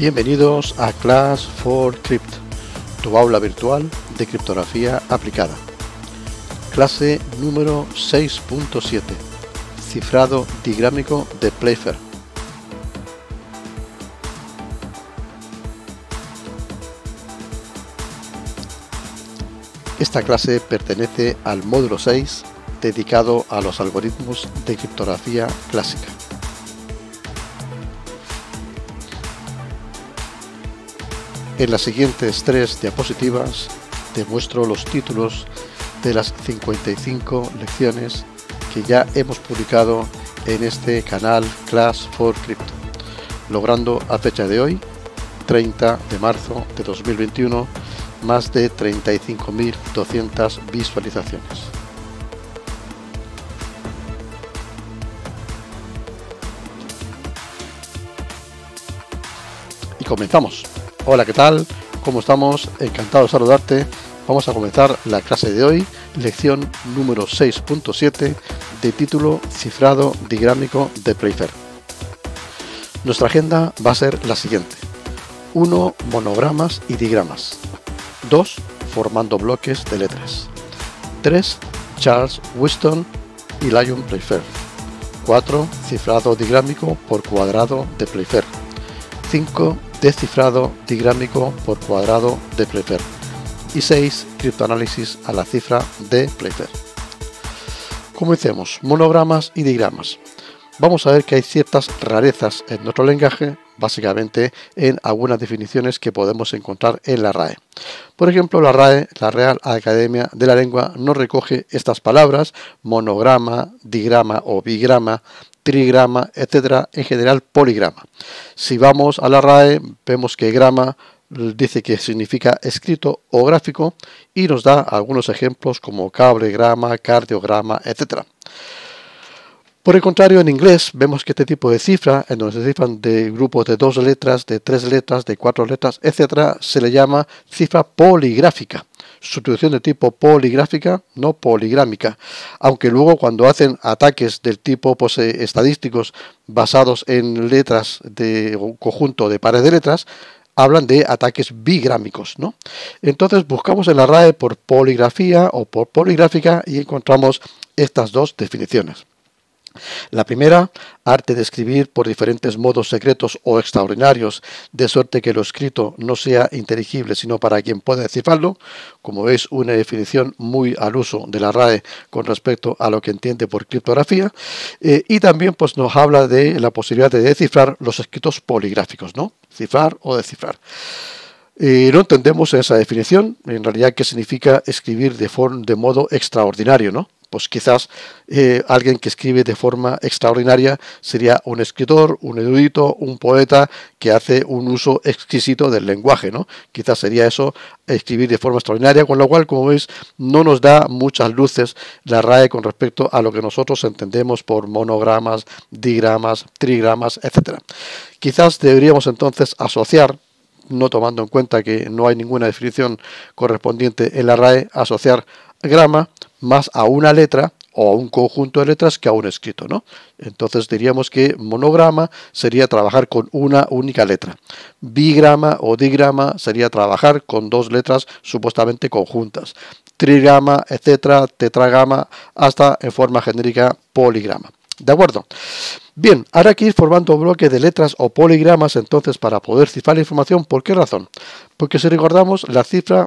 Bienvenidos a Class 4 Crypt, tu aula virtual de criptografía aplicada. Clase número 6.7, cifrado digrámico de Playfair. Esta clase pertenece al módulo 6 dedicado a los algoritmos de criptografía clásica. En las siguientes tres diapositivas te muestro los títulos de las 55 lecciones que ya hemos publicado en este canal Class for Crypto, logrando a fecha de hoy, 30 de marzo de 2021, más de 35.200 visualizaciones. Y comenzamos. Hola, ¿qué tal? ¿Cómo estamos? Encantado de saludarte. Vamos a comenzar la clase de hoy, lección número 6.7 de título Cifrado Digrámico de Playfair. Nuestra agenda va a ser la siguiente. 1. Monogramas y digramas. 2. Formando bloques de letras. 3. Charles Winston y Lion Playfair. 4. Cifrado digrámico por cuadrado de Playfair. 5 descifrado digrámico por cuadrado de Playfair y 6 criptoanálisis a la cifra de Playfair. Comencemos, monogramas y digramas. Vamos a ver que hay ciertas rarezas en nuestro lenguaje, básicamente en algunas definiciones que podemos encontrar en la RAE. Por ejemplo, la RAE, la Real Academia de la Lengua, no recoge estas palabras, monograma, digrama o bigrama, trigrama, etcétera, en general poligrama. Si vamos a la RAE, vemos que grama dice que significa escrito o gráfico y nos da algunos ejemplos como cablegrama, cardiograma, etcétera. Por el contrario, en inglés vemos que este tipo de cifra, en donde se cifran de grupos de dos letras, de tres letras, de cuatro letras, etcétera, se le llama cifra poligráfica sustitución de tipo poligráfica, no poligrámica, aunque luego cuando hacen ataques del tipo pues, eh, estadísticos basados en letras de conjunto de pares de letras, hablan de ataques bigrámicos, ¿no? Entonces buscamos en la RAE por poligrafía o por poligráfica y encontramos estas dos definiciones. La primera, arte de escribir por diferentes modos secretos o extraordinarios, de suerte que lo escrito no sea inteligible sino para quien pueda descifrarlo, como es una definición muy al uso de la RAE con respecto a lo que entiende por criptografía, eh, y también pues, nos habla de la posibilidad de descifrar los escritos poligráficos, ¿no? Cifrar o descifrar. Y eh, no entendemos esa definición, en realidad, qué significa escribir de, forma, de modo extraordinario, ¿no? pues quizás eh, alguien que escribe de forma extraordinaria sería un escritor, un erudito, un poeta que hace un uso exquisito del lenguaje, ¿no? Quizás sería eso escribir de forma extraordinaria, con lo cual, como veis, no nos da muchas luces la RAE con respecto a lo que nosotros entendemos por monogramas, digramas, trigramas, etc. Quizás deberíamos entonces asociar no tomando en cuenta que no hay ninguna definición correspondiente en la RAE, asociar grama más a una letra o a un conjunto de letras que a un escrito, ¿no? Entonces diríamos que monograma sería trabajar con una única letra. Bigrama o digrama sería trabajar con dos letras supuestamente conjuntas. Trigrama, etcétera, tetragrama, hasta en forma genérica poligrama. ¿De acuerdo? Bien, ahora hay que ir formando un bloque de letras o poligramas entonces para poder cifrar la información. ¿Por qué razón? Porque si recordamos, la cifra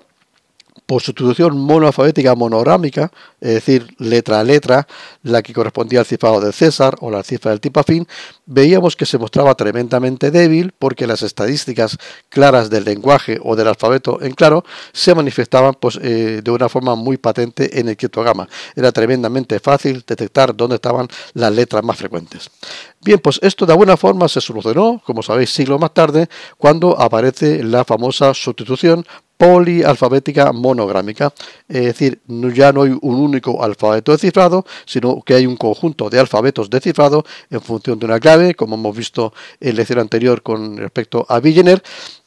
por sustitución monoalfabética monorámica, es decir, letra a letra, la que correspondía al cifrado de César o la cifra del afín, veíamos que se mostraba tremendamente débil porque las estadísticas claras del lenguaje o del alfabeto en claro se manifestaban pues, eh, de una forma muy patente en el criptograma. Era tremendamente fácil detectar dónde estaban las letras más frecuentes. Bien, pues esto de alguna forma se solucionó, como sabéis, siglos más tarde, cuando aparece la famosa sustitución polialfabética monográmica, es decir, ya no hay un único alfabeto descifrado, sino que hay un conjunto de alfabetos cifrado en función de una clave, como hemos visto en la lección anterior con respecto a Villeneuve,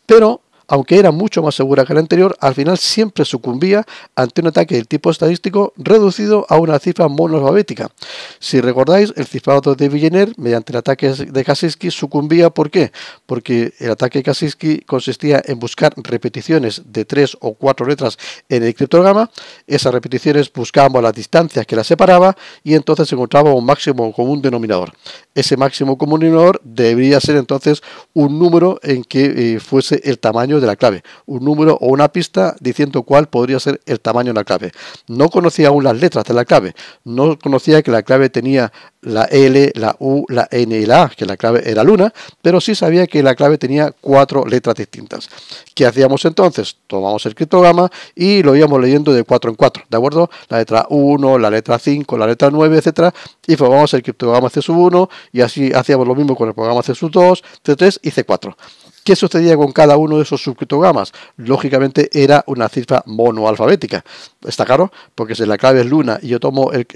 pero aunque era mucho más segura que la anterior, al final siempre sucumbía ante un ataque del tipo estadístico reducido a una cifra monoalfabética. Si recordáis, el cifrado de Villeneuve, mediante el ataque de Kaczynski, sucumbía ¿por qué? Porque el ataque de Kaczynski consistía en buscar repeticiones de tres o cuatro letras en el criptograma, esas repeticiones buscábamos las distancias que las separaba y entonces encontraba un máximo común denominador. Ese máximo común denominador debería ser entonces un número en que eh, fuese el tamaño de la clave, un número o una pista diciendo cuál podría ser el tamaño de la clave. No conocía aún las letras de la clave, no conocía que la clave tenía la L, la U, la N y la A, que la clave era luna, pero sí sabía que la clave tenía cuatro letras distintas. ¿Qué hacíamos entonces? Tomamos el criptograma y lo íbamos leyendo de cuatro en cuatro, ¿de acuerdo? La letra 1, la letra 5, la letra 9, etcétera, y formamos el criptograma C1 y así hacíamos lo mismo con el programa C2, C3 y C4. ¿Qué sucedía con cada uno de esos subcriptogramas? Lógicamente era una cifra monoalfabética. ¿Está claro? Porque si la clave es luna y yo tomo el,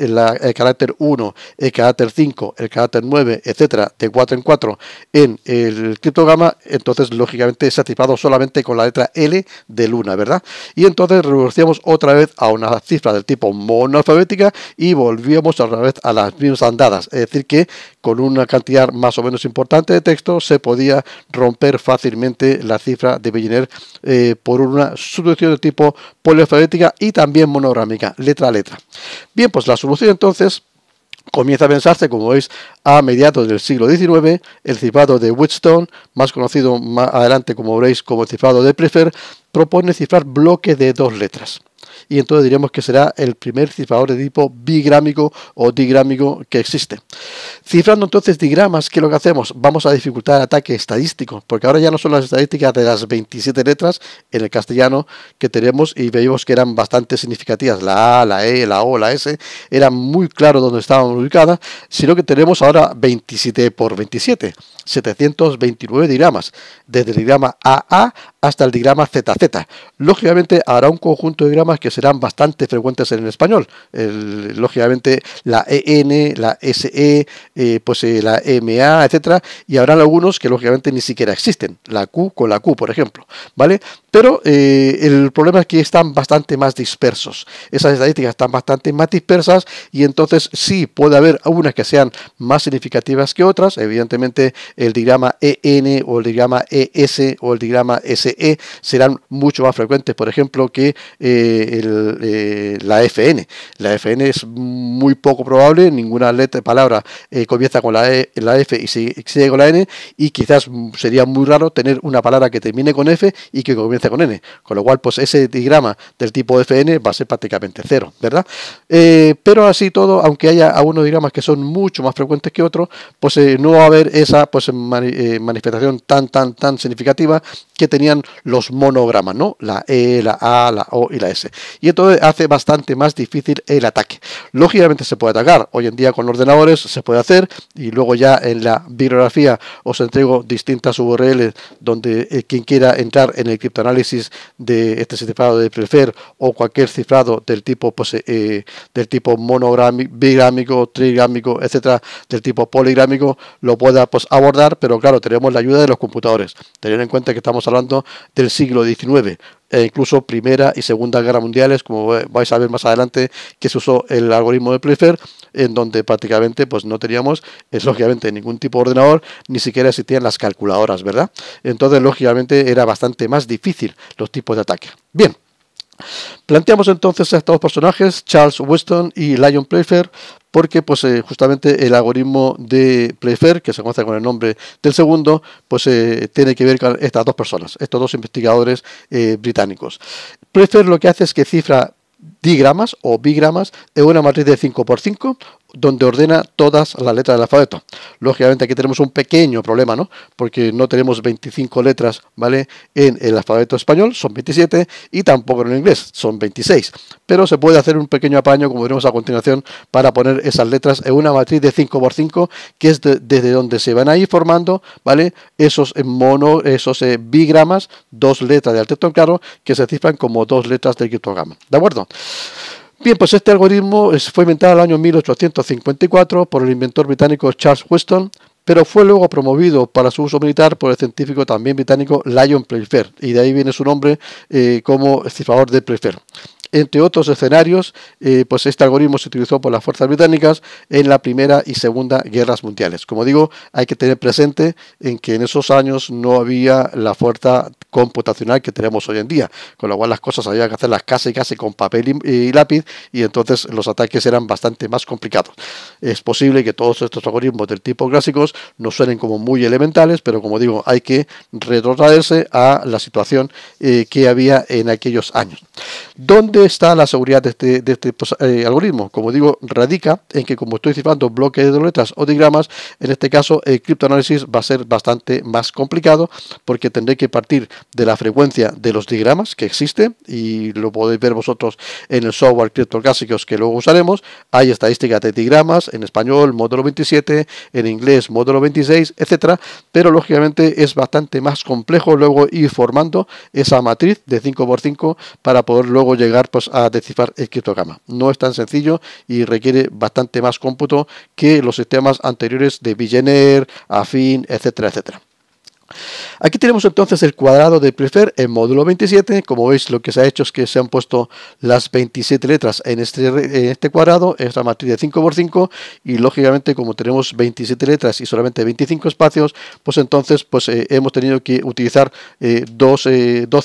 carácter 1, el carácter 5, el carácter 9, etcétera, de 4 en 4 en el criptograma, entonces lógicamente ha cifrado solamente con la letra L de luna, ¿verdad? Y entonces reducíamos otra vez a una cifra del tipo monoalfabética y volvíamos otra vez a las mismas andadas. Es decir, que con una cantidad más o menos importante de texto, se podía romper fácilmente la cifra de Belliner eh, por una solución de tipo polialfabética y también monográmica, letra a letra. Bien, pues la solución entonces comienza a pensarse, como veis, a mediados del siglo XIX, el cifrado de Wheatstone, más conocido más adelante como veréis como el cifrado de Prefer, propone cifrar bloques de dos letras. Y entonces diríamos que será el primer cifrador de tipo bigrámico o digrámico que existe. Cifrando entonces digramas, ¿qué es lo que hacemos? Vamos a dificultar el ataque estadístico, porque ahora ya no son las estadísticas de las 27 letras en el castellano que tenemos y veíamos que eran bastante significativas. La A, la E, la O, la S, eran muy claro dónde estaban ubicadas, sino que tenemos ahora ahora 27 por 27, 729 diagramas desde el diagrama AA hasta el z ZZ. Lógicamente habrá un conjunto de digramas que serán bastante frecuentes en el español. lógicamente la EN, la SE, eh, pues eh, la MA, etcétera, y habrán algunos que lógicamente ni siquiera existen, la Q con la Q, por ejemplo, ¿vale? Pero eh, el problema es que están bastante más dispersos. Esas estadísticas están bastante más dispersas y entonces sí puede haber algunas que sean más significativas que otras. Evidentemente, el diagrama EN o el diagrama ES o el diagrama SE serán mucho más frecuentes, por ejemplo, que eh, eh, la FN. La FN es muy poco probable, ninguna letra, palabra eh, comienza con la, e, la F y sigue, sigue con la N, y quizás sería muy raro tener una palabra que termine con F y que comience con N. Con lo cual, pues ese diagrama del tipo FN va a ser prácticamente cero, ¿verdad? pero así todo, aunque haya algunos diagramas que son mucho más frecuentes, que otro, pues eh, no va a haber esa pues, eh, manifestación tan, tan, tan significativa que tenían los monogramas, ¿no? La E, la A, la O y la S. Y entonces hace bastante más difícil el ataque. Lógicamente se puede atacar, hoy en día con ordenadores se puede hacer, y luego ya en la bibliografía os entrego distintas URLs donde eh, quien quiera entrar en el criptoanálisis de este cifrado de Prefer o cualquier cifrado del tipo, pues, del tipo monográmico, trigrámico, etcétera, del tipo poligrámico lo pueda pues, abordar, pero claro, tenemos la ayuda de los computadores. teniendo en cuenta que estamos hablando del siglo XIX, e incluso Primera y Segunda Guerra Mundiales, como vais a ver más adelante, que se usó el algoritmo de Playfair, en donde prácticamente pues, no teníamos, es, lógicamente, ningún tipo de ordenador, ni siquiera existían las calculadoras, ¿verdad? Entonces, lógicamente, era bastante más difícil los tipos de ataque. Bien. Planteamos entonces a estos personajes, Charles Weston y Lion Playfair, porque pues eh, justamente el algoritmo de Playfair, que se conoce con el nombre del segundo, pues eh, tiene que ver con estas dos personas, estos dos investigadores eh, británicos. Playfair lo que hace es que cifra digramas o bigramas en una matriz de 5x5 donde ordena todas las letras del alfabeto. Lógicamente aquí tenemos un pequeño problema, ¿no? Porque no tenemos 25 letras, ¿vale? En el alfabeto español son 27 y tampoco en el inglés son 26. Pero se puede hacer un pequeño apaño, como veremos a continuación, para poner esas letras en una matriz de 5x5, que es desde donde se van a ir formando, ¿vale? Esos mono, esos bigramas, dos letras de texto en claro, que se cifran como dos letras del criptograma. ¿De acuerdo? Bien, pues este algoritmo fue inventado en el año 1854 por el inventor británico Charles Weston, pero fue luego promovido para su uso militar por el científico también británico Lyon Playfair, y de ahí viene su nombre eh, como cifrador de Playfair. Entre otros escenarios, eh, pues este algoritmo se utilizó por las fuerzas británicas en la Primera y Segunda Guerras Mundiales. Como digo, hay que tener presente en que en esos años no había la fuerza computacional que tenemos hoy en día, con lo cual las cosas había que hacerlas casi casi con papel y, lápiz y entonces los ataques eran bastante más complicados. Es posible que todos estos algoritmos del tipo clásicos no suenen como muy elementales, pero como digo, hay que retrotraerse a la situación eh, que había en aquellos años. ¿Dónde está la seguridad de este, de este, pues, eh, algoritmo? Como digo, radica en que como estoy cifrando bloques de letras o digramas, en este caso el criptoanálisis va a ser bastante más complicado porque tendré que partir de la frecuencia de los digramas que existe y lo podéis ver vosotros en el software clásicos que luego usaremos. Hay estadísticas de digramas en español, módulo 27, en inglés, módulo 26, etcétera, pero lógicamente es bastante más complejo luego ir formando esa matriz de 5x5 para poder luego llegar pues, a descifrar el criptograma. No es tan sencillo y requiere bastante más cómputo que los sistemas anteriores de Billionaire, Affin, etcétera, etcétera. Aquí tenemos entonces el cuadrado de prefer en módulo 27. Como veis, lo que se ha hecho es que se han puesto las 27 letras en este, en este cuadrado, esta matriz de 5 x 5, y lógicamente como tenemos 27 letras y solamente 25 espacios, pues entonces pues, eh, hemos tenido que utilizar eh, eh, dos,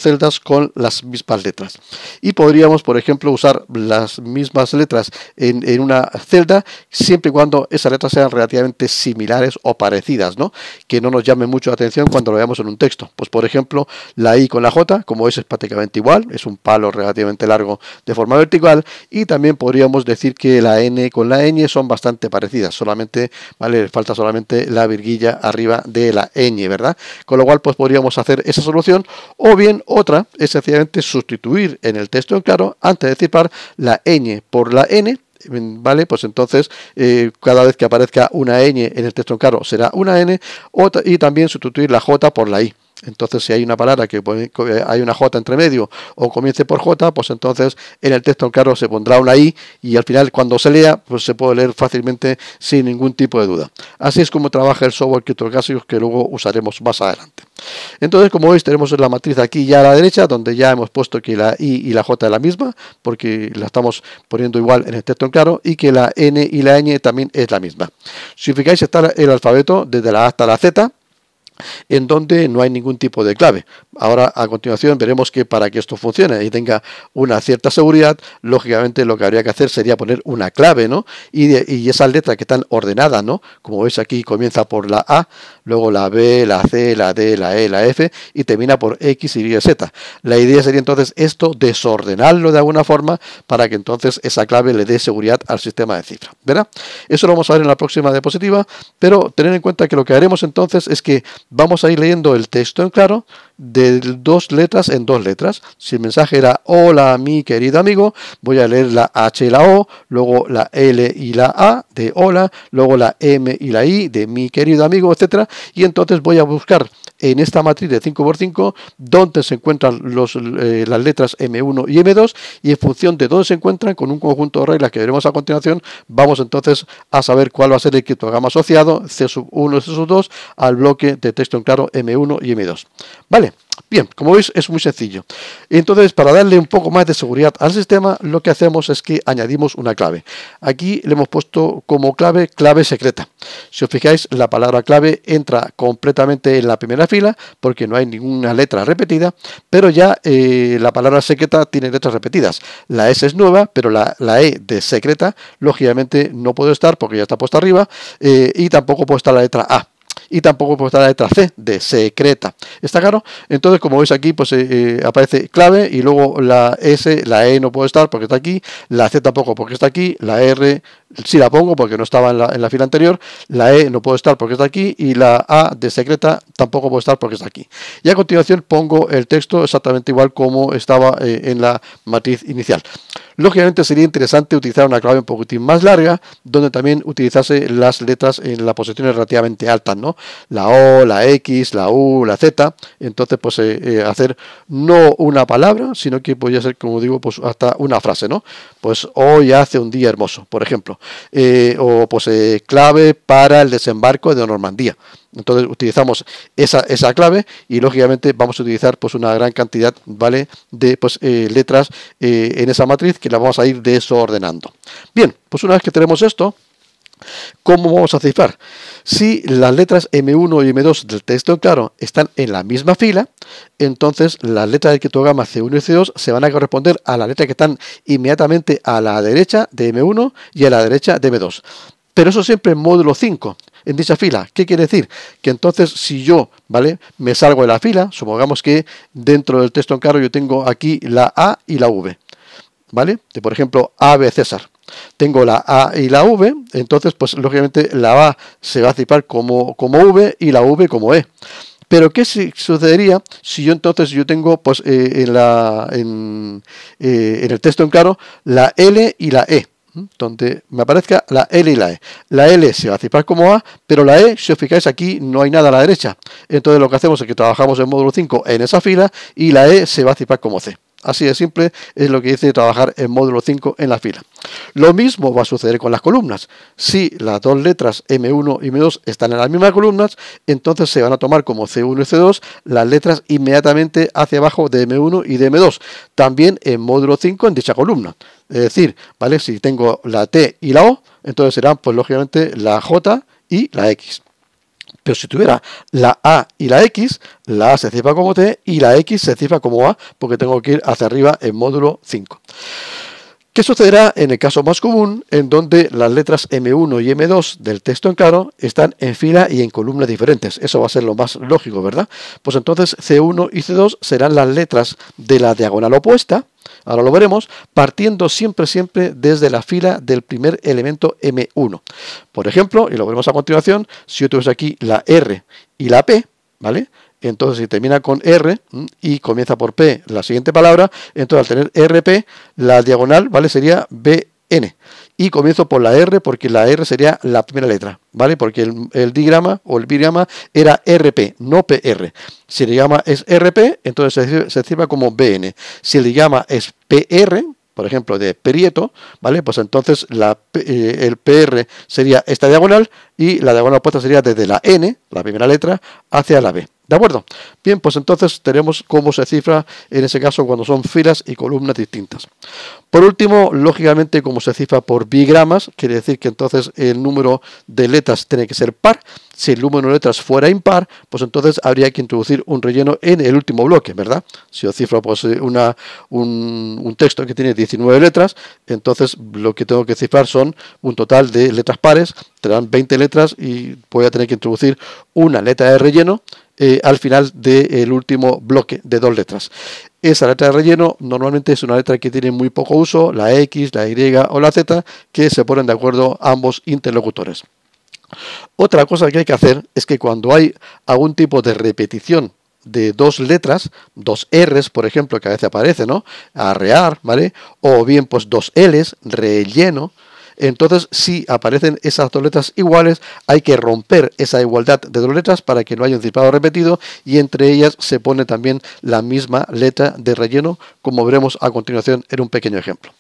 celdas con las mismas letras. Y podríamos, por ejemplo, usar las mismas letras en, en una celda, siempre y cuando esas letras sean relativamente similares o parecidas, ¿no? Que no nos llame mucho la atención cuando lo veamos en un texto. Pues por ejemplo, la I con la J, como es, es prácticamente igual, es un palo relativamente largo de forma vertical y también podríamos decir que la N con la ñ son bastante parecidas, solamente, ¿vale? Falta solamente la virguilla arriba de la ñ, ¿verdad? Con lo cual pues podríamos hacer esa solución o bien otra es sencillamente sustituir en el texto claro, antes de decir la ñ por la n Mm, ¿vale? Pues entonces eh, cada vez que aparezca una n en el texto en claro será una n y también sustituir la j por la i. Entonces, si hay una palabra que eh, hay una J entre medio o comience por J, pues entonces en el texto, en claro, se pondrá una I y al final, cuando se lea, pues se puede leer fácilmente sin ningún tipo de duda. Así es como trabaja el software criptográfico que luego usaremos más adelante. Entonces, como veis, tenemos la matriz aquí ya a la derecha, donde ya hemos puesto que la I y la J es la misma, porque la estamos poniendo igual en el texto en claro, y que la N y la N también es la misma. Si fijáis, está el alfabeto desde la A hasta la Z, en donde no hay ningún tipo de clave. Ahora, a continuación, veremos que para que esto funcione y tenga una cierta seguridad, lógicamente lo que habría que hacer sería poner una clave, ¿no? Y, esa y que tan ordenada ¿no? Como veis aquí, comienza por la A, luego la B, la C, la D, la E, la F, y termina por X, Y, Z. La idea sería entonces esto, desordenarlo de alguna forma, para que entonces esa clave le dé seguridad al sistema de cifra, ¿verdad? Eso lo vamos a ver en la próxima diapositiva, pero tener en cuenta que lo que haremos entonces es que Vamos a ir leyendo el texto en claro, de dos letras en dos letras. Si el mensaje era hola mi querido amigo, voy a leer la H y la O, luego la L y la A de hola, luego la M y la I de mi querido amigo, etcétera, Y entonces voy a buscar en esta matriz de 5x5 donde se encuentran los, eh, las letras M1 y M2 y en función de dónde se encuentran con un conjunto de reglas que veremos a continuación vamos entonces a saber cuál va a ser el criptograma asociado C1 y C2 al bloque de texto en claro M1 y M2. Vale. Bien, como veis es muy sencillo. Entonces, para darle un poco más de seguridad al sistema, lo que hacemos es que añadimos una clave. Aquí le hemos puesto como clave clave secreta. Si os fijáis, la palabra clave entra completamente en la primera fila porque no hay ninguna letra repetida, pero ya eh, la palabra secreta tiene letras repetidas. La S es nueva, pero la, E de secreta, lógicamente, no puede estar porque ya está puesta arriba eh, y tampoco puede estar la letra A y tampoco puede estar la letra C, de secreta. ¿Está claro? Entonces, como veis aquí, pues eh, eh, aparece clave y luego la S, la E no puede estar porque está aquí, la C tampoco porque está aquí, la R sí la pongo porque no estaba en la, en la fila anterior, la E no puede estar porque está aquí y la A de secreta tampoco puede estar porque está aquí. Y a continuación pongo el texto exactamente igual como estaba eh, en la matriz inicial. Lógicamente sería interesante utilizar una clave un poquitín más larga, donde también utilizase las letras en las posiciones relativamente altas, ¿no? La O, la X, la U, la Z. Entonces, pues eh, eh, hacer no una palabra, sino que podría ser, como digo, pues hasta una frase, ¿no? Pues hoy hace un día hermoso, por ejemplo. Eh, o pues clave para el desembarco de Normandía. Entonces utilizamos esa, clave y lógicamente vamos a utilizar pues una gran cantidad ¿vale? de pues, eh, letras eh, en esa matriz que la vamos a ir desordenando. Bien, pues una vez que tenemos esto, ¿Cómo vamos a cifrar? Si las letras M1 y M2 del texto claro están en la misma fila, entonces las letras del criptograma C1 y C2 se van a corresponder a las letras que están inmediatamente a la derecha de M1 y a la derecha de M2. Pero eso siempre en módulo 5 en dicha fila. ¿Qué quiere decir? Que entonces si yo, ¿vale? Me salgo de la fila, supongamos que dentro del texto en claro yo tengo aquí la A y la V, ¿vale? De, por ejemplo, AB César. Tengo la A y la V, entonces pues lógicamente la A se va a cipar como, como V y la V como E. Pero ¿qué sucedería si yo entonces yo tengo pues eh, en, la, en, eh, en el texto en claro la L y la E? donde me aparezca la L y la E. La L se va a cifrar como A, pero la E, si os fijáis aquí, no hay nada a la derecha. Entonces lo que hacemos es que trabajamos en módulo 5 en esa fila y la E se va a cifrar como C. Así de simple es lo que dice trabajar en módulo 5 en la fila. Lo mismo va a suceder con las columnas. Si las dos letras M1 y M2 están en las mismas columnas, entonces se van a tomar como C1 y C2 las letras inmediatamente hacia abajo de M1 y de M2. También en módulo 5 en dicha columna. Es decir, ¿vale? Si tengo la T y la O, entonces serán, pues lógicamente, la J y la X. Pero si tuviera la A y la X, la A se cifra como T y la X se cifra como A porque tengo que ir hacia arriba en módulo 5. ¿Qué sucederá en el caso más común, en donde las letras M1 y M2 del texto en claro están en fila y en columnas diferentes? Eso va a ser lo más lógico, ¿verdad? Pues entonces C1 y C2 serán las letras de la diagonal opuesta, ahora lo veremos, partiendo siempre, siempre desde la fila del primer elemento M1. Por ejemplo, y lo veremos a continuación, si yo tuviese aquí la R y la P, ¿vale? Entonces, si termina con R y comienza por P la siguiente palabra, entonces al tener RP, la diagonal, ¿vale? Sería BN y comienzo por la R porque la R sería la primera letra, ¿vale? Porque el, digrama o el bigrama era RP, no PR. Si el digrama es RP, entonces se, se como BN. Si el digrama es PR, por ejemplo, de Perieto, ¿vale? Pues entonces la, eh, el PR sería esta diagonal y la diagonal opuesta sería desde la N, la primera letra, hacia la B. ¿De acuerdo? Bien, pues entonces tenemos cómo se cifra en ese caso cuando son filas y columnas distintas. Por último, lógicamente, como se cifra por bigramas, quiere decir que entonces el número de letras tiene que ser par. Si el número de letras fuera impar, pues entonces habría que introducir un relleno en el último bloque, ¿verdad? Si yo cifro pues, una, un, un texto que tiene 19 letras, entonces lo que tengo que cifrar son un total de letras pares, Tendrán 20 letras y voy a tener que introducir una letra de relleno eh, al final del último bloque de dos letras. Esa letra de relleno normalmente es una letra que tiene muy poco uso, la X, la Y o la Z, que se ponen de acuerdo ambos interlocutores. Otra cosa que hay que hacer es que cuando hay algún tipo de repetición de dos letras, dos R's, por ejemplo, que a veces aparece, ¿no? Arrear, ¿vale? O bien, pues dos L's, relleno, entonces si aparecen esas dos letras iguales, hay que romper esa igualdad de dos letras para que no haya un cifrado repetido y entre ellas se pone también la misma letra de relleno, como veremos a continuación en un pequeño ejemplo.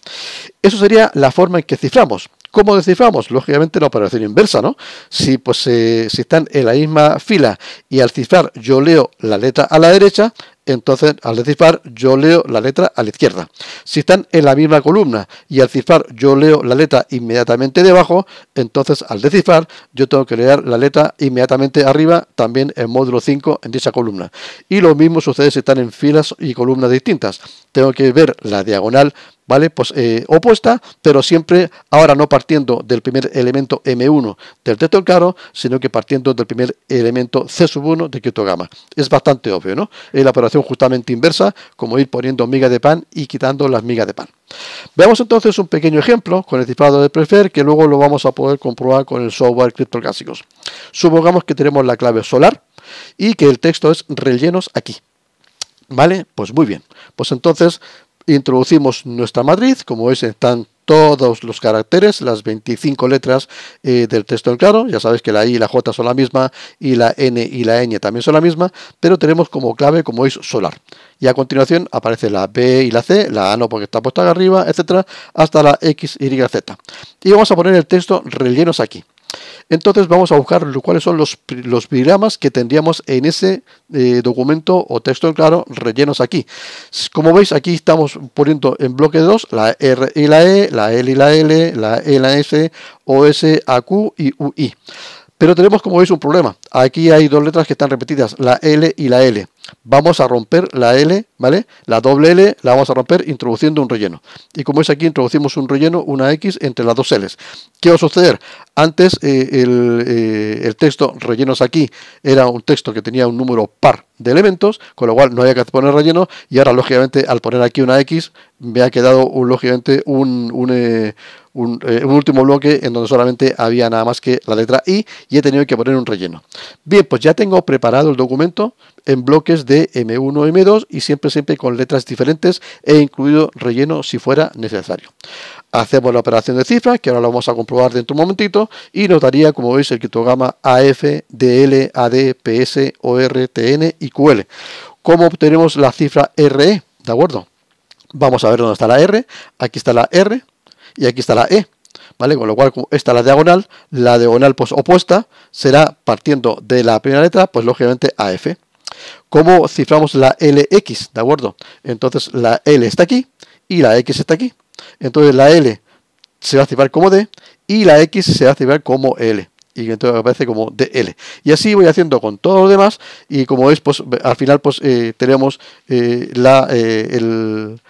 Eso sería la forma en que ciframos. ¿Cómo desciframos? Lógicamente la operación inversa, ¿no? Si, pues, eh, si están en la misma fila y al cifrar yo leo la letra a la derecha, entonces al descifrar yo leo la letra a la izquierda. Si están en la misma columna y al cifrar yo leo la letra inmediatamente debajo, entonces al descifrar yo tengo que leer la letra inmediatamente arriba, también en módulo 5 en dicha columna. Y lo mismo sucede si están en filas y columnas distintas. Tengo que ver la diagonal ¿vale? Pues eh, opuesta, pero siempre ahora no partiendo del primer elemento M1 del texto claro, sino que partiendo del primer elemento C sub 1 de criptogama. Es bastante obvio, ¿no? Es la operación justamente inversa, como ir poniendo migas de pan y quitando las migas de pan. Veamos entonces un pequeño ejemplo con el cifrado de prefer que luego lo vamos a poder comprobar con el software criptográficos Supongamos que tenemos la clave solar y que el texto es rellenos aquí. ¿Vale? Pues muy bien. Pues entonces introducimos nuestra matriz, como es están todos los caracteres, las 25 letras eh, del texto en claro, ya sabes que la I y la J son la misma y la N y la ñ también son la misma, pero tenemos como clave como es solar. Y a continuación aparece la B y la C, la A no porque está puesta arriba, etcétera, hasta la X, Y, Z. Y vamos a poner el texto rellenos aquí. Entonces vamos a buscar cuáles son los, los que tendríamos en ese eh, documento o texto claro rellenos aquí. Como veis, aquí estamos poniendo en bloque 2 la R y la E, la L y la L, la E, la S, O, S, A, Q y UI. Pero tenemos, como veis, un problema. Aquí hay dos letras que están repetidas, la L y la L vamos a romper la L, ¿vale? La doble L la vamos a romper introduciendo un relleno. Y como es aquí, introducimos un relleno, una X, entre las dos Ls. ¿Qué va a suceder? Antes eh, eh, el, texto rellenos aquí era un texto que tenía un número par de elementos, con lo cual no había que poner relleno y ahora lógicamente al poner aquí una X me ha quedado un, lógicamente un, eh, último bloque en donde solamente había nada más que la letra I y he tenido que poner un relleno. Bien, pues ya tengo preparado el documento, en bloques de M1, M2 y siempre, siempre con letras diferentes e incluido relleno si fuera necesario. Hacemos la operación de cifra, que ahora lo vamos a comprobar dentro de un momentito, y nos daría, como veis, el criptograma AF, DL, AD, PS, OR, TN y QL. ¿Cómo obtenemos la cifra RE? ¿De acuerdo? Vamos a ver dónde está la R. Aquí está la R y aquí está la E. ¿Vale? Con lo cual, esta es la diagonal, la diagonal pues, opuesta será partiendo de la primera letra, pues lógicamente AF. ¿Cómo ciframos la LX? ¿De acuerdo? Entonces la L está aquí y la X está aquí. Entonces la L se va a cifrar como D y la X se va a cifrar como L y entonces aparece como DL. Y así voy haciendo con todos los demás y como veis, pues al final pues eh, tenemos eh, la, eh, el,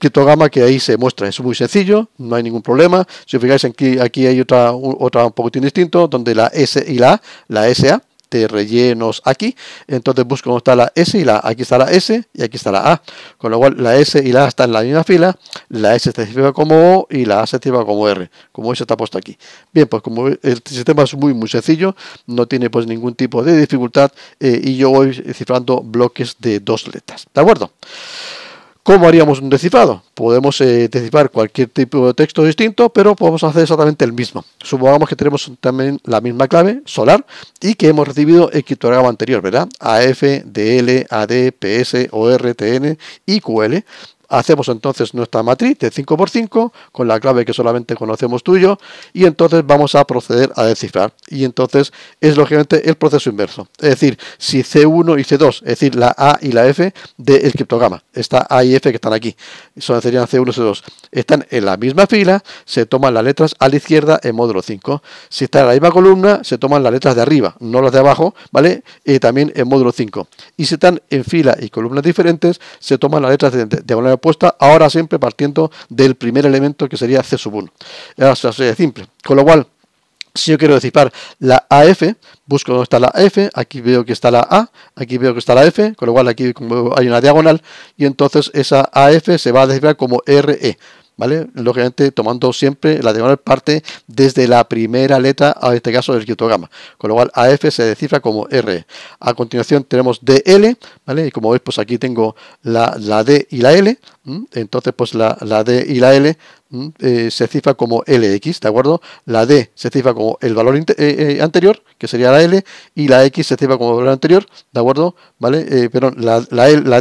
criptograma que ahí se muestra. Es muy sencillo, no hay ningún problema. Si os fijáis aquí, aquí hay otra, otra un poquitín distinto, donde la S y la A, la SA rellenos, aquí. Entonces busco dónde está la S y la A. Aquí está la S y aquí está la A. Con lo cual la S y la A están en la misma fila. La S se escribe como O y la A se escribe como R. Como eso está puesto aquí. Bien, pues como el sistema es muy, muy sencillo, no tiene pues ningún tipo de dificultad eh, y yo voy cifrando bloques de dos letras. ¿De acuerdo? ¿Cómo haríamos un descifrado? Podemos eh, cualquier tipo de texto distinto, pero podemos hacer exactamente el mismo. Supongamos que tenemos también la misma clave solar y que hemos recibido el criptograma anterior, ¿verdad? AF, DL, AD, PS, OR, TN y QL. Hacemos entonces nuestra matriz de 5x5 con la clave que solamente conocemos tuyo y entonces vamos a proceder a descifrar. Y entonces es lógicamente el proceso inverso. Es decir, si C1 y C2, es decir, la A y la F del el criptograma, esta A y F que están aquí, son, serían C1 y C2, están en la misma fila, se toman las letras a la izquierda en módulo 5. Si están en la misma columna, se toman las letras de arriba, no las de abajo, ¿vale? y eh, también en módulo 5. Y si están en fila y columnas diferentes, se toman las letras de, de, de puesta ahora siempre partiendo del primer elemento que sería C sub 1. Es así simple. Con lo cual, si yo quiero descifrar la AF, busco dónde está la F, aquí veo que está la A, aquí veo que está la F, con lo cual aquí hay una diagonal, y entonces esa AF se va a decir como RE. ¿vale? Lógicamente tomando siempre la diagonal parte desde la primera letra, a este caso del criptograma, con lo cual AF se decifra como R. A continuación tenemos DL, ¿vale? Y como veis, pues aquí tengo la, la D y la L, entonces pues la, la D y la L eh, se cifra como LX, ¿de acuerdo? La D se cifra como el valor eh, eh, anterior, que sería la L, y la X se cifra como valor anterior, ¿de acuerdo? ¿Vale? perdón, la,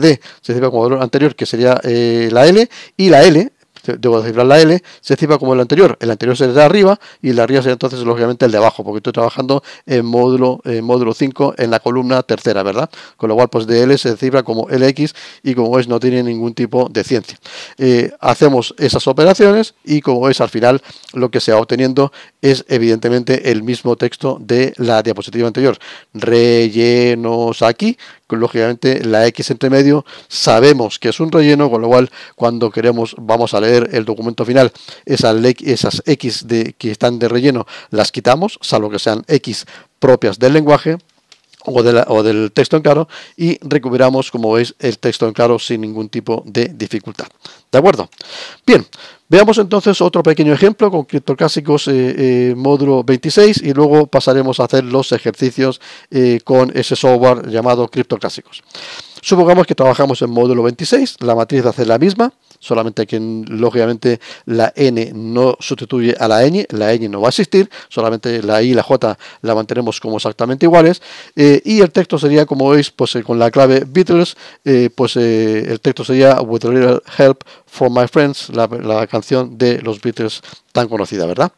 D se cifra como valor anterior, que sería la L, y la L debo cifrar la L, se cifra como el anterior. El anterior se arriba y la arriba será entonces lógicamente el de abajo, porque estoy trabajando en módulo, en módulo 5 en la columna tercera, ¿verdad? Con lo cual, pues de L se cifra como LX y como es, no tiene ningún tipo de ciencia. Eh, hacemos esas operaciones y como es, al final lo que se va obteniendo es evidentemente el mismo texto de la diapositiva anterior. Rellenos aquí, lógicamente la X entre medio, sabemos que es un relleno, con lo cual cuando queremos vamos a leer el documento final, esas, esas X de, que están de relleno las quitamos, salvo que sean X propias del lenguaje o, del texto en claro y recuperamos, como veis, el texto en claro sin ningún tipo de dificultad. ¿De acuerdo? Bien, veamos entonces otro pequeño ejemplo con criptoclásicos eh, eh, módulo 26 y luego pasaremos a hacer los ejercicios eh, con ese software llamado criptoclásicos. Supongamos que trabajamos en módulo 26, la matriz hace la misma solamente que lógicamente la N no sustituye a la ñ, la n no va a existir, solamente la I y la J la mantenemos como exactamente iguales, eh, y el texto sería, como veis, pues eh, con la clave Beatles, eh, pues el texto sería With a Help For My Friends, la, canción de los Beatles tan conocida, ¿verdad?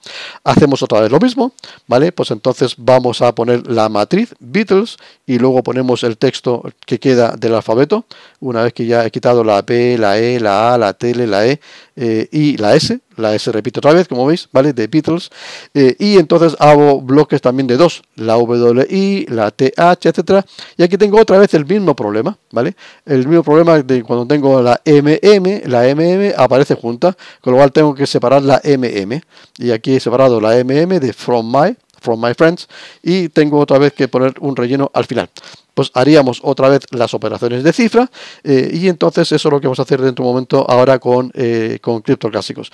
Hacemos otra vez lo mismo, ¿vale? Pues entonces vamos a poner la matriz Beatles y luego ponemos el texto que queda del alfabeto, una vez que ya he quitado la P, la E, la A, la T, la E eh, y la S, la S repito otra vez, como veis, ¿vale? De Beatles. Eh, y entonces hago bloques también de dos, la WI, la TH, etcétera. Y aquí tengo otra vez el mismo problema, ¿vale? El mismo problema de cuando tengo la MM, la MM aparece junta, con lo cual tengo que separar la MM. Y aquí he separado la MM de From My, from my friends y tengo otra vez que poner un relleno al final. Pues haríamos otra vez las operaciones de cifra eh, y entonces eso es lo que vamos a hacer dentro de un momento ahora con, eh, con Si os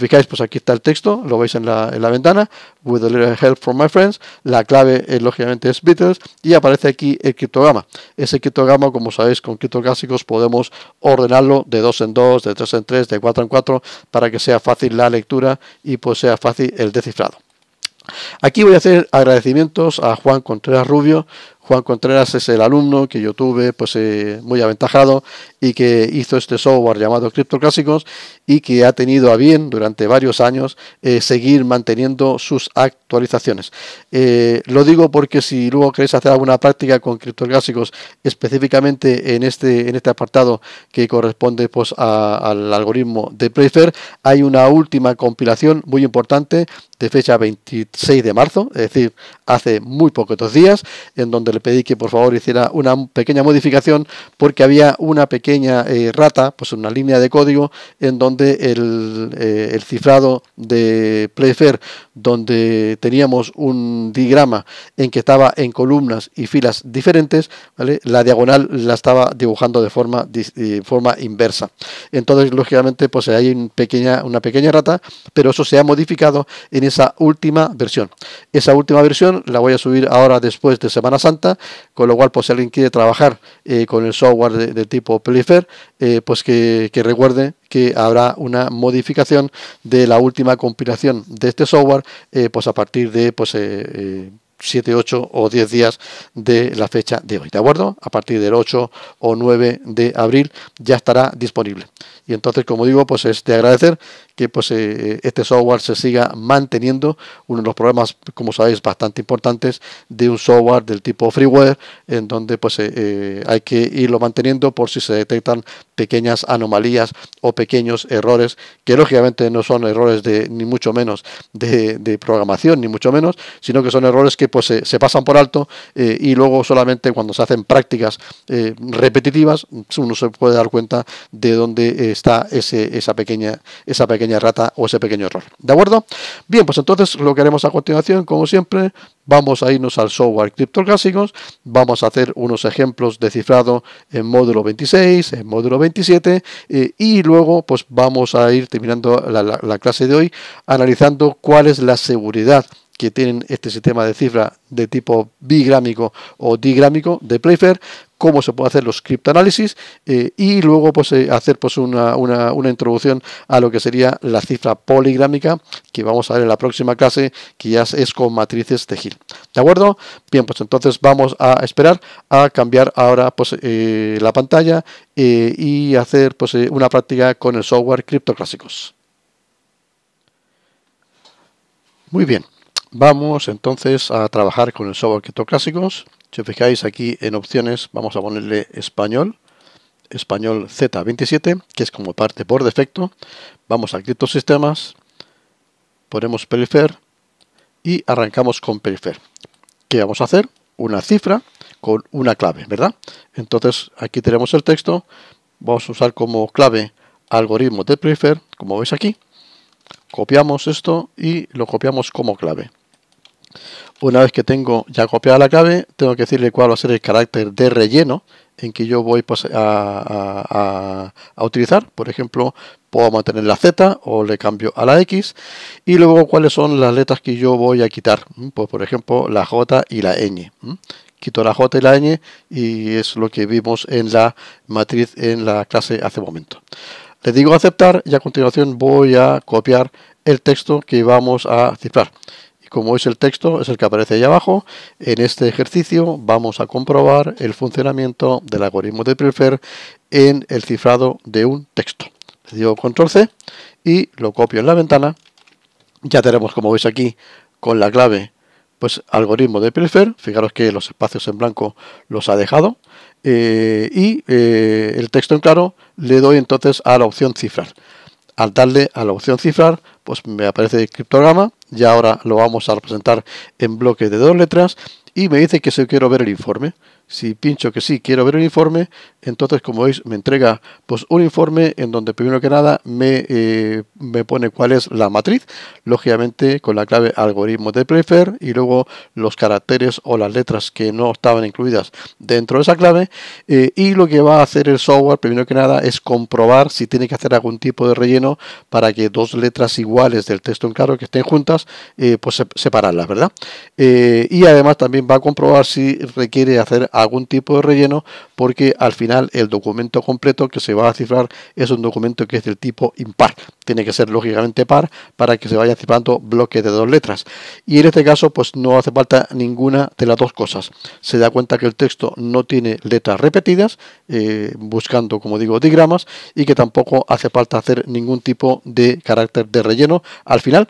fijáis, pues aquí está el texto, lo veis en la, en la ventana, with a little help from my friends, la clave eh, lógicamente es Beatles y aparece aquí el criptograma. Ese criptograma, como sabéis, con clásicos podemos ordenarlo de 2 en 2, de 3 en 3, de 4 en 4, para que sea fácil la lectura y pues sea fácil el descifrado. Aquí voy a hacer agradecimientos a Juan Contreras Rubio Juan Contreras es el alumno que yo tuve pues, eh, muy aventajado y que hizo este software llamado criptoclásicos y que ha tenido a bien durante varios años eh, seguir manteniendo sus actualizaciones. Eh, lo digo porque si luego queréis hacer alguna práctica con criptoclásicos específicamente en este, en este apartado que corresponde pues, al algoritmo de Playfair, hay una última compilación muy importante de fecha 26 de marzo, es decir, hace muy pocos días, en donde pedí que por favor hiciera una pequeña modificación porque había una pequeña eh, rata, pues una línea de código en donde eh, el, cifrado de Playfair, donde teníamos un digrama en que estaba en columnas y filas diferentes, ¿vale? la diagonal la estaba dibujando de forma, de forma inversa. Entonces, lógicamente, pues hay un pequeña, una pequeña rata, pero eso se ha modificado en esa última versión. Esa última versión la voy a subir ahora después de Semana Santa con lo cual, pues si alguien quiere trabajar eh, con el software de, tipo Playfair, eh, pues que, recuerde que habrá una modificación de la última compilación de este software, eh, pues a partir de, pues 7, 8 o 10 días de la fecha de hoy, ¿de acuerdo? A partir del 8 o 9 de abril ya estará disponible. Y entonces, como digo, pues es de agradecer que pues, eh, este software se siga manteniendo, uno de los problemas, como sabéis, bastante importantes de un software del tipo freeware, en donde pues eh, eh, hay que irlo manteniendo por si se detectan pequeñas anomalías o pequeños errores, que lógicamente no son errores de, ni mucho menos de programación, ni mucho menos, sino que son errores que pues se, pasan por alto eh, y luego solamente cuando se hacen prácticas eh, repetitivas uno se puede dar cuenta de dónde eh, está ese, esa pequeña esa pequeña rata o ese pequeño error. ¿De acuerdo? Bien, pues entonces lo que haremos a continuación, como siempre, vamos a irnos al software criptográficos, vamos a hacer unos ejemplos de cifrado en módulo 26, en módulo 27 y luego pues vamos a ir terminando la clase de hoy analizando cuál es la seguridad que tienen este sistema de cifra de tipo bigrámico o digrámico de Playfair, cómo se puede hacer los criptoanálisis eh, y luego pues, eh, hacer pues, una, introducción a lo que sería la cifra poligrámica que vamos a ver en la próxima clase que ya es con matrices de Hill. ¿De acuerdo? Bien, pues entonces vamos a esperar a cambiar ahora pues, eh, la pantalla y hacer pues, una práctica con el software criptoclásicos. Muy bien. Vamos entonces a trabajar con el software Keto Clásicos. Si os fijáis aquí en opciones, vamos a ponerle español, español Z27, que es como parte por defecto. Vamos a Keto Sistemas, ponemos Perifer y arrancamos con Perifer. ¿Qué vamos a hacer? Una cifra con una clave, ¿verdad? Entonces aquí tenemos el texto, vamos a usar como clave algoritmo de Perifer, como veis aquí. Copiamos esto y lo copiamos como clave. Una vez que tengo ya copiada la clave, tengo que decirle cuál va a ser el carácter de relleno en que yo voy pues, a, utilizar. Por ejemplo, puedo mantener la Z o le cambio a la X. Y luego cuáles son las letras que yo voy a quitar. ¿Mm? Pues, por ejemplo, la J y la ñ. ¿Mm? Quito la J y la ñ y es lo que vimos en la matriz en la clase hace un momento. Le digo aceptar y a continuación voy a copiar el texto que vamos a cifrar como es el texto, es el que aparece ahí abajo, en este ejercicio vamos a comprobar el funcionamiento del algoritmo de Prefer en el cifrado de un texto. Le digo control C y lo copio en la ventana. Ya tenemos, como veis aquí, con la clave, pues algoritmo de Prefer. Fijaros que los espacios en blanco los ha dejado. Eh, y eh, el texto en claro le doy entonces a la opción cifrar. Al darle a la opción cifrar, pues me aparece el criptograma ya ahora lo vamos a representar en bloque de dos letras y me dice que si quiero ver el informe si pincho que sí, quiero ver un informe, entonces como veis me entrega pues, un informe en donde primero que nada me, eh, pone cuál es la matriz, lógicamente con la clave algoritmo de prefer y luego los caracteres o las letras que no estaban incluidas dentro de esa clave eh, y lo que va a hacer el software primero que nada es comprobar si tiene que hacer algún tipo de relleno para que dos letras iguales del texto en claro que estén juntas eh, pues separarlas, ¿verdad? y además también va a comprobar si requiere hacer algún tipo de relleno porque al final el documento completo que se va a cifrar es un documento que es del tipo impar. Tiene que ser lógicamente par para que se vaya cifrando bloques de dos letras. Y en este caso pues no hace falta ninguna de las dos cosas. Se da cuenta que el texto no tiene letras repetidas, eh, buscando como digo digramas y que tampoco hace falta hacer ningún tipo de carácter de relleno al final.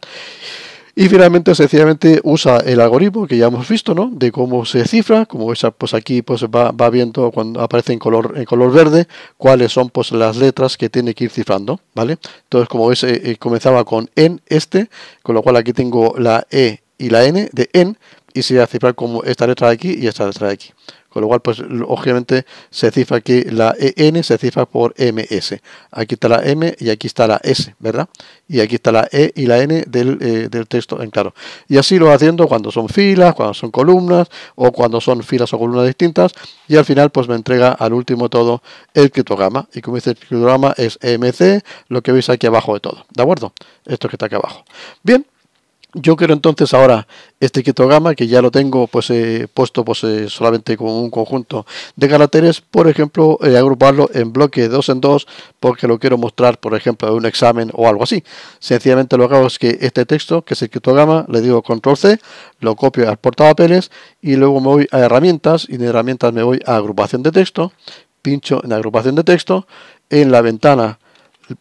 Y finalmente, sencillamente, usa el algoritmo que ya hemos visto, ¿no? De cómo se cifra, como veis, pues aquí pues va, viendo cuando aparece en color, en color verde, cuáles son pues las letras que tiene que ir cifrando, ¿vale? Entonces, como veis, eh, eh, comenzaba con N, este, con lo cual aquí tengo la E y la N de N y se va a cifrar como esta letra de aquí y esta letra de aquí. Con lo cual, pues obviamente se cifra aquí la EN, se cifra por MS. Aquí está la M y aquí está la S, ¿verdad? Y aquí está la E y la N del, eh, del texto en claro. Y así lo haciendo cuando son filas, cuando son columnas o cuando son filas o columnas distintas. Y al final, pues me entrega al último todo el criptograma. Y como dice el criptograma es e MC, lo que veis aquí abajo de todo. ¿De acuerdo? Esto que está aquí abajo. Bien, yo quiero entonces ahora este criptograma que ya lo tengo pues eh, puesto pues eh, solamente con un conjunto de caracteres, por ejemplo, eh, agruparlo en bloque dos en dos, porque lo quiero mostrar, por ejemplo, en un examen o algo así. Sencillamente lo que hago es que este texto, que es el gama le digo control C, lo copio al portapapeles y luego me voy a herramientas y de herramientas me voy a agrupación de texto, pincho en agrupación de texto, en la ventana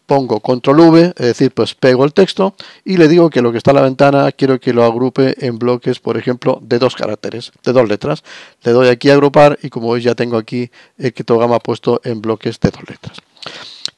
pongo control V, es decir, pues pego el texto y le digo que lo que está en la ventana quiero que lo agrupe en bloques, por ejemplo, de dos caracteres, de dos letras. Le doy aquí a agrupar y como veis ya tengo aquí el criptograma puesto en bloques de dos letras.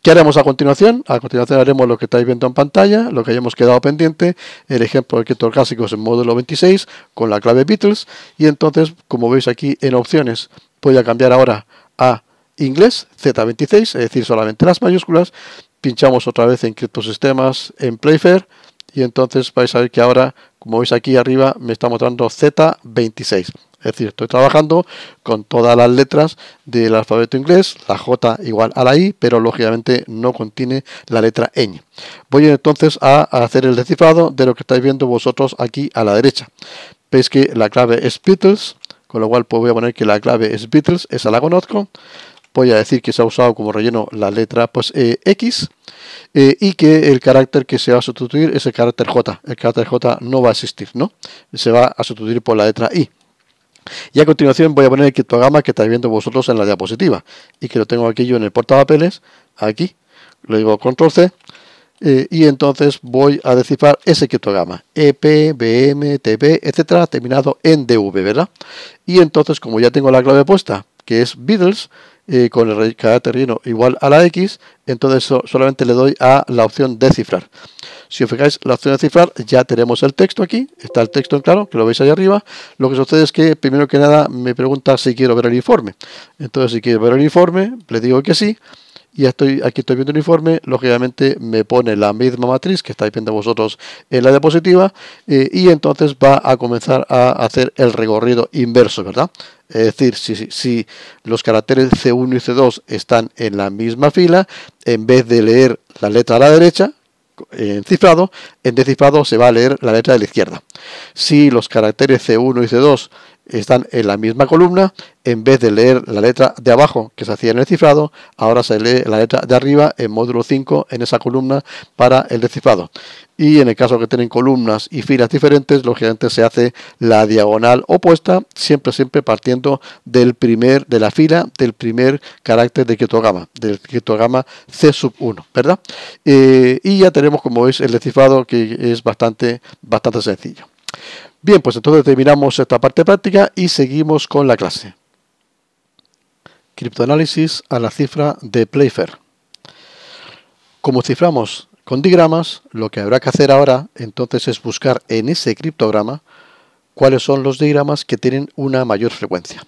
¿Qué haremos a continuación? A continuación haremos lo que estáis viendo en pantalla, lo que hayamos quedado pendiente, el ejemplo de clásico clásicos en módulo 26 con la clave Beatles y entonces, como veis aquí en opciones, voy a cambiar ahora a inglés Z26, es decir, solamente las mayúsculas pinchamos otra vez en criptosistemas en Playfair y entonces vais a ver que ahora, como veis aquí arriba, me está mostrando Z26. Es decir, estoy trabajando con todas las letras del alfabeto inglés, la J igual a la I, pero lógicamente no contiene la letra ñ. Voy entonces a hacer el descifrado de lo que estáis viendo vosotros aquí a la derecha. Veis que la clave es Beatles, con lo cual pues voy a poner que la clave es Beatles, esa la conozco voy a decir que se ha usado como relleno la letra pues, eh, X eh, y que el carácter que se va a sustituir es el carácter J. El carácter J no va a existir, ¿no? Se va a sustituir por la letra I. Y a continuación voy a poner el criptograma que estáis viendo vosotros en la diapositiva y que lo tengo aquí yo en el portapapeles, aquí, le digo control C eh, y entonces voy a descifrar ese criptograma EP, BM, TP, etcétera, terminado en DV, ¿verdad? Y entonces como ya tengo la clave puesta, que es Beatles, con el cada terreno igual a la x, entonces solamente le doy a la opción de cifrar, Si os fijáis, la opción de cifrar, ya tenemos el texto aquí, está el texto en claro, que lo veis ahí arriba. Lo que sucede es que, primero que nada, me pregunta si quiero ver el informe. Entonces, si quiero ver el informe, le digo que sí, y estoy, aquí estoy viendo el informe, lógicamente me pone la misma matriz que estáis viendo vosotros en la diapositiva eh, y entonces va a comenzar a hacer el recorrido inverso, ¿verdad? Es decir, si, los caracteres C1 y C2 están en la misma fila, en vez de leer la letra a la derecha, en cifrado, en descifrado se va a leer la letra de la izquierda. Si los caracteres C1 y C2 están en la misma columna, en vez de leer la letra de abajo que se hacía en el cifrado, ahora se lee la letra de arriba en módulo 5 en esa columna para el descifrado. Y en el caso que tienen columnas y filas diferentes, lógicamente se hace la diagonal opuesta, siempre, siempre partiendo del primer, de la fila del primer carácter de criptograma, del criptograma C sub 1, ¿verdad? Eh, y ya tenemos como es el descifrado que es bastante, bastante sencillo. Bien, pues entonces terminamos esta parte práctica y seguimos con la clase. Criptoanálisis a la cifra de Playfair. Como ciframos con digramas, lo que habrá que hacer ahora entonces es buscar en ese criptograma cuáles son los digramas que tienen una mayor frecuencia.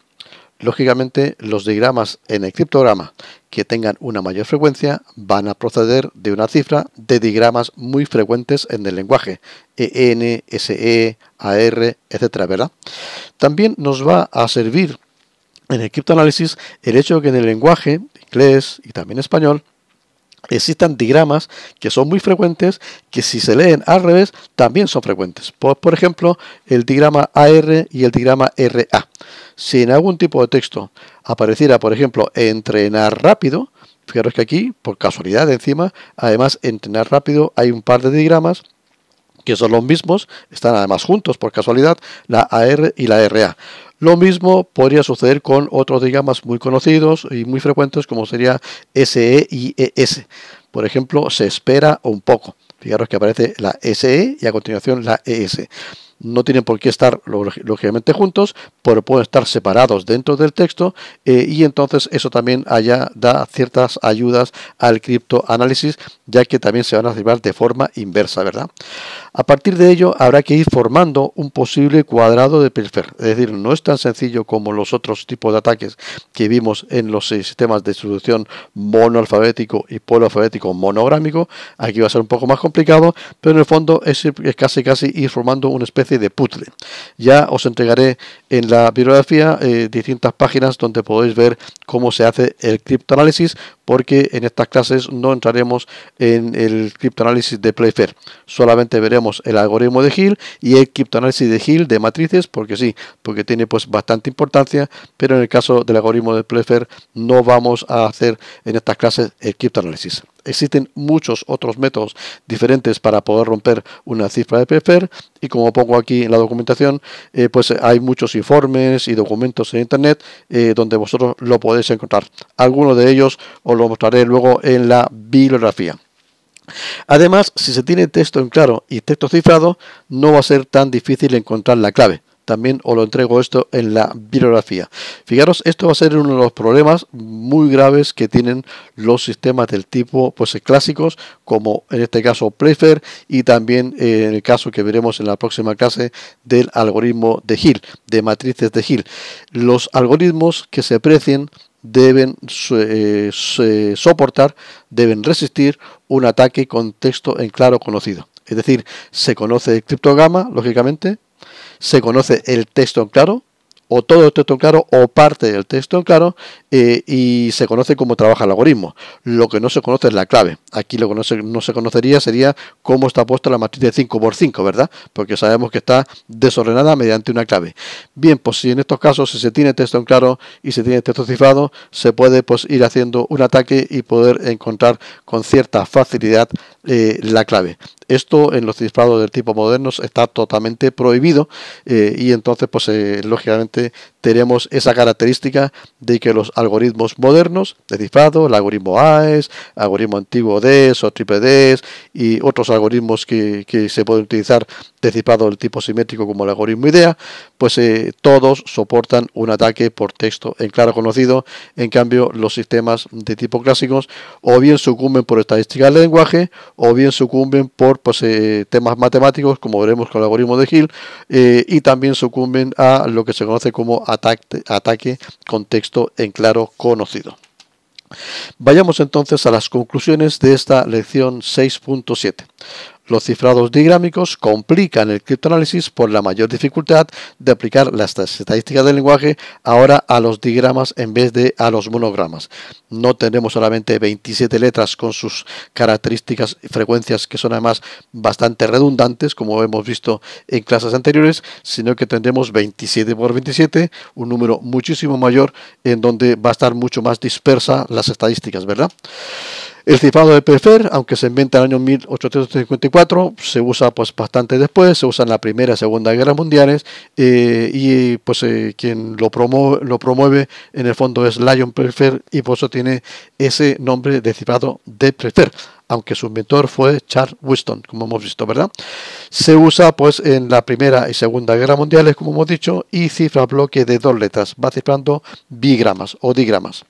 Lógicamente, los digramas en el criptograma que tengan una mayor frecuencia van a proceder de una cifra de digramas muy frecuentes en el lenguaje, EN, SE, AR, etc. También nos va a servir en el criptoanálisis el hecho de que en el lenguaje inglés y también español existen digramas que son muy frecuentes, que si se leen al revés también son frecuentes. Por, ejemplo, el digrama AR y el digrama RA. Si en algún tipo de texto apareciera, por ejemplo, entrenar rápido, fijaros que aquí, por casualidad encima, además entrenar rápido hay un par de digramas que son los mismos, están además juntos por casualidad, la AR y la RA. Lo mismo podría suceder con otros digamos muy conocidos y muy frecuentes como sería SE y ES. Por ejemplo, se espera un poco. Fijaros que aparece la SE y a continuación la ES. No tienen por qué estar lógicamente juntos, pero pueden estar separados dentro del texto eh, y entonces eso también allá da ciertas ayudas al criptoanálisis, ya que también se van a activar de forma inversa, ¿verdad? A partir de ello habrá que ir formando un posible cuadrado de Playfair, Es decir, no es tan sencillo como los otros tipos de ataques que vimos en los eh, sistemas de distribución monoalfabético y polialfabético monográmico. Aquí va a ser un poco más complicado, pero en el fondo es, casi casi ir formando una especie de puzzle. Ya os entregaré en la bibliografía eh, distintas páginas donde podéis ver cómo se hace el criptoanálisis, porque en estas clases no entraremos en el criptoanálisis de Playfair. Solamente veremos el algoritmo de Hill y el criptoanálisis de Hill de matrices, porque sí, porque tiene pues bastante importancia, pero en el caso del algoritmo de Prefer no vamos a hacer en estas clases el criptoanálisis. Existen muchos otros métodos diferentes para poder romper una cifra de Prefer y como pongo aquí en la documentación, eh, pues hay muchos informes y documentos en internet eh, donde vosotros lo podéis encontrar. Algunos de ellos os lo mostraré luego en la bibliografía. Además, si se tiene texto en claro y texto cifrado, no va a ser tan difícil encontrar la clave. También os lo entrego esto en la bibliografía. Fijaros, esto va a ser uno de los problemas muy graves que tienen los sistemas del tipo pues, clásicos, como en este caso Prefer y también eh, en el caso que veremos en la próxima clase del algoritmo de Hill, de matrices de Hill. Los algoritmos que se precien deben eh, soportar, deben resistir un ataque con texto en claro conocido. Es decir, se conoce el criptograma, lógicamente, se conoce el texto en claro, o todo el texto en claro o parte del texto en claro eh, y se conoce cómo trabaja el algoritmo. Lo que no se conoce es la clave. Aquí lo que no se, conocería sería cómo está puesta la matriz de 5x5, ¿verdad? Porque sabemos que está desordenada mediante una clave. Bien, pues si en estos casos se tiene texto en claro y se tiene texto cifrado, se puede pues, ir haciendo un ataque y poder encontrar con cierta facilidad eh, la clave. Esto en los cifrados del tipo modernos está totalmente prohibido eh, y entonces, pues eh, lógicamente tenemos esa característica de que los algoritmos modernos de cifrado, el algoritmo AES, algoritmo antiguo DES o triple DES y otros algoritmos que, se pueden utilizar de disparo del tipo simétrico como el algoritmo IDEA, pues eh, todos soportan un ataque por texto en claro conocido. En cambio, los sistemas de tipo clásicos o bien sucumben por estadística del lenguaje o bien sucumben por pues, eh, temas matemáticos, como veremos con el algoritmo de Hill, eh, y también sucumben a lo que se conoce como ataque, ataque con texto en claro conocido. Vayamos entonces a las conclusiones de esta lección 6.7. Los cifrados digrámicos complican el criptoanálisis por la mayor dificultad de aplicar las estadísticas del lenguaje ahora a los digramas en vez de a los monogramas. No tenemos solamente 27 letras con sus características y frecuencias que son además bastante redundantes, como hemos visto en clases anteriores, sino que tendremos 27 por 27, un número muchísimo mayor en donde va a estar mucho más dispersa las estadísticas, ¿verdad? El cifrado de Prefer, aunque se inventa en el año 1854, se usa pues bastante después, se usa en la Primera y Segunda Guerra Mundiales eh, y pues eh, quien lo promueve, lo promueve en el fondo es Lion Prefer y por eso tiene ese nombre de cifrado de Prefer aunque su inventor fue Charles Winston, como hemos visto, ¿verdad? Se usa pues en la Primera y Segunda Guerra Mundiales, como hemos dicho, y cifra bloque de dos letras, va cifrando bigramas o digramas.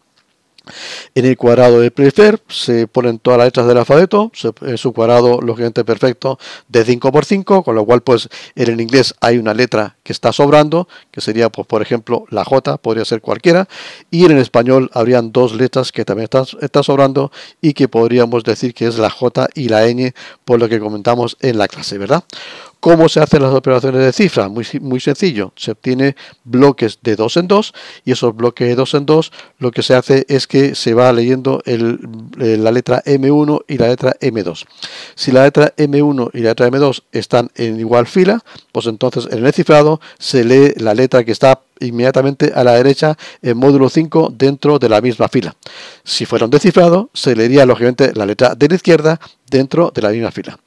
En el cuadrado de Prefer se ponen todas las letras del alfabeto, es eh, su cuadrado lógicamente perfecto de 5 por 5, con lo cual pues en el inglés hay una letra que está sobrando, que sería pues, por ejemplo la J, podría ser cualquiera, y en el español habrían dos letras que también están, sobrando y que podríamos decir que es la J y la N por lo que comentamos en la clase, ¿verdad? ¿Cómo se hacen las operaciones de cifra? Muy, muy sencillo. Se obtiene bloques de 2 en 2 y esos bloques de 2 en 2 lo que se hace es que se va leyendo eh, la letra M1 y la letra M2. Si la letra M1 y la letra M2 están en igual fila, pues entonces en el cifrado se lee la letra que está inmediatamente a la derecha en módulo 5 dentro de la misma fila. Si fueron descifrados, se leería lógicamente la letra de la izquierda dentro de la misma fila.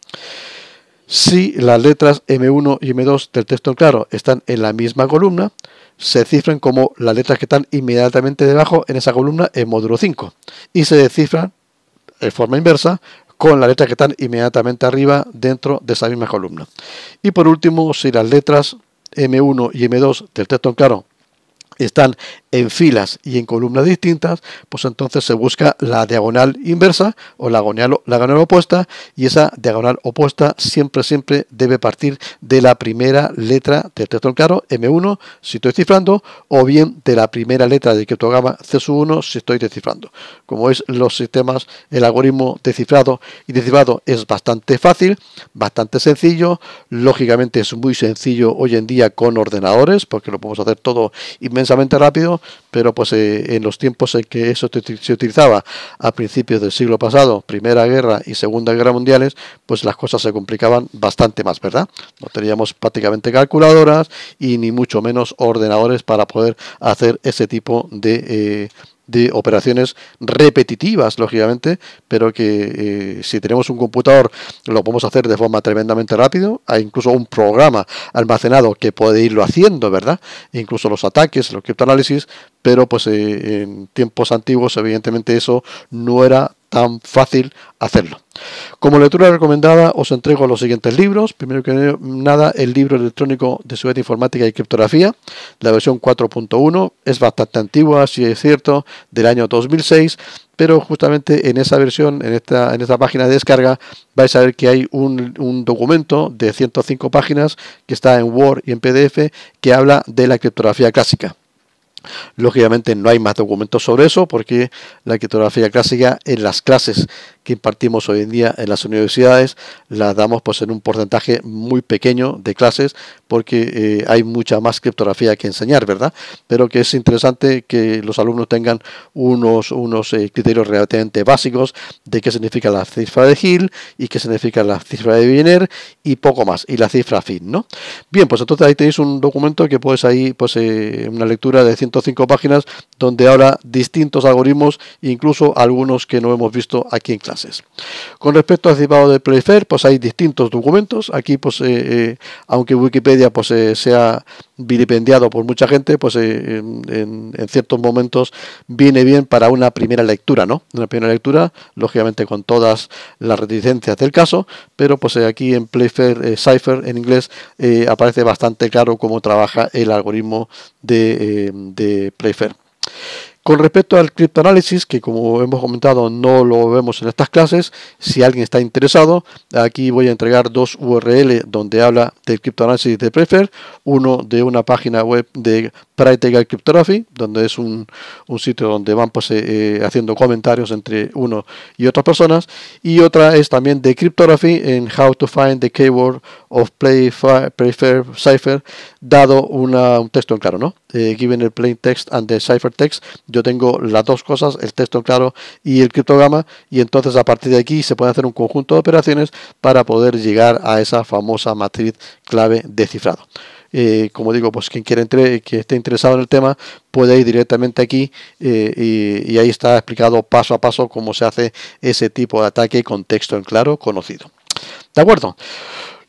Si las letras M1 y M2 del texto en claro están en la misma columna, se cifran como las letras que están inmediatamente debajo en esa columna en módulo 5 y se descifran de forma inversa con las letras que están inmediatamente arriba dentro de esa misma columna. Y por último, si las letras M1 y M2 del texto en claro están en filas y en columnas distintas, pues entonces se busca la diagonal inversa o la diagonal, opuesta y esa diagonal opuesta siempre, siempre debe partir de la primera letra del texto claro, M1, si estoy cifrando, o bien de la primera letra del criptograma C1, si estoy descifrando. Como es los sistemas, el algoritmo de cifrado y descifrado es bastante fácil, bastante sencillo, lógicamente es muy sencillo hoy en día con ordenadores, porque lo podemos hacer todo inmensamente rápido, pero pues eh, en los tiempos en que eso se utilizaba a principios del siglo pasado, Primera Guerra y Segunda Guerra Mundiales, pues las cosas se complicaban bastante más, ¿verdad? No teníamos prácticamente calculadoras y ni mucho menos ordenadores para poder hacer ese tipo de... Eh, de operaciones repetitivas, lógicamente, pero que eh, si tenemos un computador lo podemos hacer de forma tremendamente rápido. Hay incluso un programa almacenado que puede irlo haciendo, ¿verdad? Incluso los ataques, los criptoanálisis, pero pues eh, en tiempos antiguos evidentemente eso no era tan fácil hacerlo. Como lectura recomendada os entrego los siguientes libros. Primero que nada, el libro electrónico de seguridad informática y criptografía, la versión 4.1, es bastante antigua, si es cierto, del año 2006, pero justamente en esa versión, en esta, en esta página de descarga, vais a ver que hay un, un documento de 105 páginas que está en Word y en PDF que habla de la criptografía clásica. Lógicamente no hay más documentos sobre eso porque la criptografía clásica en las clases que impartimos hoy en día en las universidades las damos pues en un porcentaje muy pequeño de clases porque eh, hay mucha más criptografía que enseñar, ¿verdad? Pero que es interesante que los alumnos tengan unos, unos eh, criterios relativamente básicos de qué significa la cifra de Hill y qué significa la cifra de Wiener y poco más, y la cifra fin, ¿no? Bien, pues entonces ahí tenéis un documento que puedes ahí, pues eh, una lectura de 105 páginas donde habla distintos algoritmos, incluso algunos que no hemos visto aquí en clase. Con respecto al cifrado de Playfair, pues hay distintos documentos. Aquí, pues, eh, eh, aunque Wikipedia pues, eh, sea vilipendiado por mucha gente, pues en, ciertos momentos viene bien para una primera lectura, ¿no? Una primera lectura, lógicamente con todas las reticencias del caso, pero pues aquí en Playfair Cipher en inglés aparece bastante claro cómo trabaja el algoritmo de Playfair. Con respecto al criptoanálisis, que como hemos comentado no lo vemos en estas clases, si alguien está interesado, aquí voy a entregar dos URL donde habla del criptoanálisis de Prefer, uno de una página web de Practical Cryptography, donde es un, sitio donde van pues, eh, eh, haciendo comentarios entre uno y otras personas, y otra es también de Cryptography en How to Find the Keyword of play, Prefer Cipher, dado un texto en claro, ¿no? Eh, given el plain text and the ciphertext, yo tengo las dos cosas, el texto en claro y el criptograma, y entonces a partir de aquí se puede hacer un conjunto de operaciones para poder llegar a esa famosa matriz clave de cifrado. Eh, como digo, pues quien quiera entre, que esté interesado en el tema puede ir directamente aquí eh, y, y ahí está explicado paso a paso cómo se hace ese tipo de ataque con texto en claro conocido. ¿De acuerdo?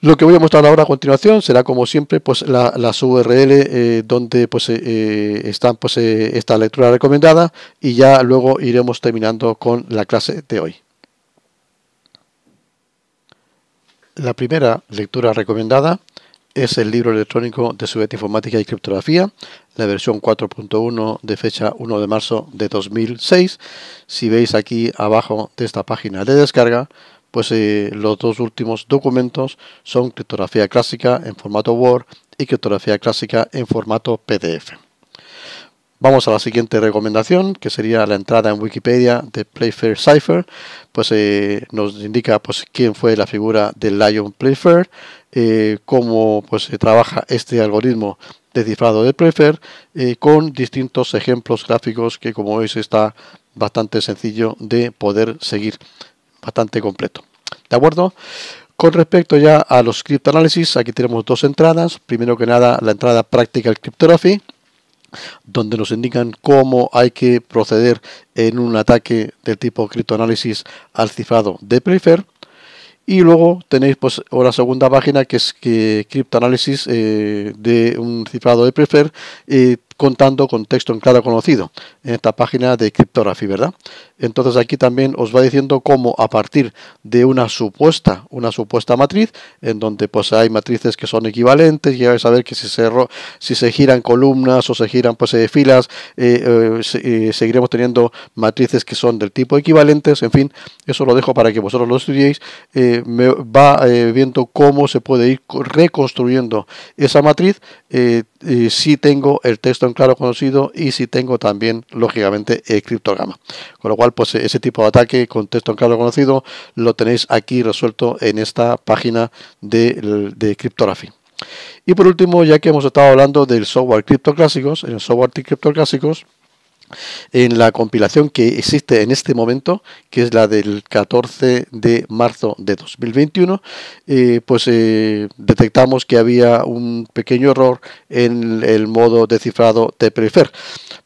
Lo que voy a mostrar ahora a continuación será como siempre pues la, las URL eh, donde pues eh, eh, están pues esta lectura recomendada y ya luego iremos terminando con la clase de hoy. La primera lectura recomendada es el libro electrónico de subjet informática y criptografía, la versión 4.1 de fecha 1 de marzo de 2006. Si veis aquí abajo de esta página de descarga, pues eh, los dos últimos documentos son criptografía clásica en formato Word y criptografía clásica en formato PDF. Vamos a la siguiente recomendación, que sería la entrada en Wikipedia de Playfair Cipher. Pues eh, nos indica pues, quién fue la figura del Lion Playfair, eh, cómo pues, se trabaja este algoritmo de cifrado de Playfair, con distintos ejemplos gráficos que como veis está bastante sencillo de poder seguir bastante completo. ¿De acuerdo? Con respecto ya a los criptoanálisis, aquí tenemos dos entradas. Primero que nada, la entrada práctica al Cryptography, donde nos indican cómo hay que proceder en un ataque del tipo criptoanálisis al cifrado de Prefer. Y luego tenéis pues la segunda página que es que criptoanálisis eh, de un cifrado de Prefer contando con texto en claro conocido en esta página de criptografía ¿verdad? Entonces aquí también os va diciendo cómo a partir de una supuesta, una supuesta matriz, en donde pues hay matrices que son equivalentes, y ya vais a ver que si se, si se giran columnas o se giran pues filas, eh, eh, eh, seguiremos teniendo matrices que son del tipo equivalentes, en fin, eso lo dejo para que vosotros lo estudiéis, me va viendo cómo se puede ir reconstruyendo esa matriz si tengo el texto en claro conocido y si tengo también, lógicamente, el criptograma. Con lo cual, pues ese tipo de ataque con texto en claro conocido lo tenéis aquí resuelto en esta página de, de Cryptography. Y por último, ya que hemos estado hablando del software criptoclásicos, en el software clásicos en la compilación que existe en este momento, que es la del 14 de marzo de 2021, eh, pues eh, detectamos que había un pequeño error en el modo de cifrado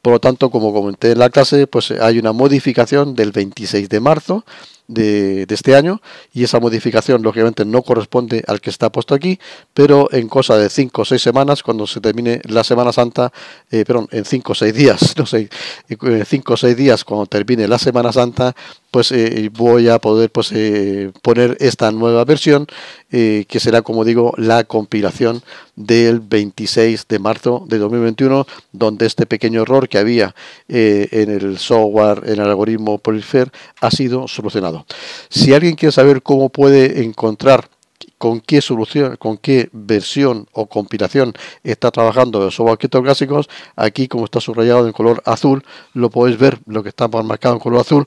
Por lo tanto, como comenté en la clase, pues hay una modificación del 26 de marzo de, este año y esa modificación lógicamente no corresponde al que está puesto aquí, pero en cosa de 5 o 6 semanas, cuando se termine la Semana Santa, eh, perdón, en 5 o 6 días, no sé, 5 o 6 días cuando termine la Semana Santa, pues eh, eh, voy a poder pues, eh, poner esta nueva versión que será como digo la compilación del 26 de marzo de 2021 donde este pequeño error que había en el software en el algoritmo Polyfair ha sido solucionado si alguien quiere saber cómo puede encontrar con qué solución, con qué versión o compilación está trabajando el software Clásicos, Aquí, como está subrayado en color azul, lo podéis ver, lo que está marcado en color azul,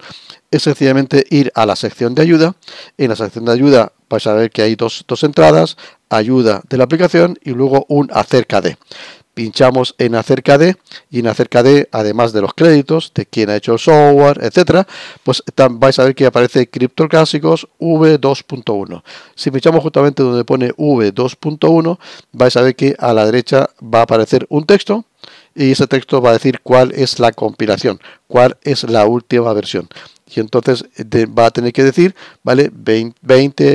es sencillamente ir a la sección de ayuda. En la sección de ayuda vais a ver que hay dos entradas, ayuda de la aplicación y luego un acerca de pinchamos en acerca de y en acerca de, además de los créditos, de quién ha hecho el software, etcétera, pues vais a ver que aparece Clásicos V2.1. Si pinchamos justamente donde pone V2.1, vais a ver que a la derecha va a aparecer un texto y ese texto va a decir cuál es la compilación, cuál es la última versión y entonces eh, va a tener que decir, ¿vale? 20,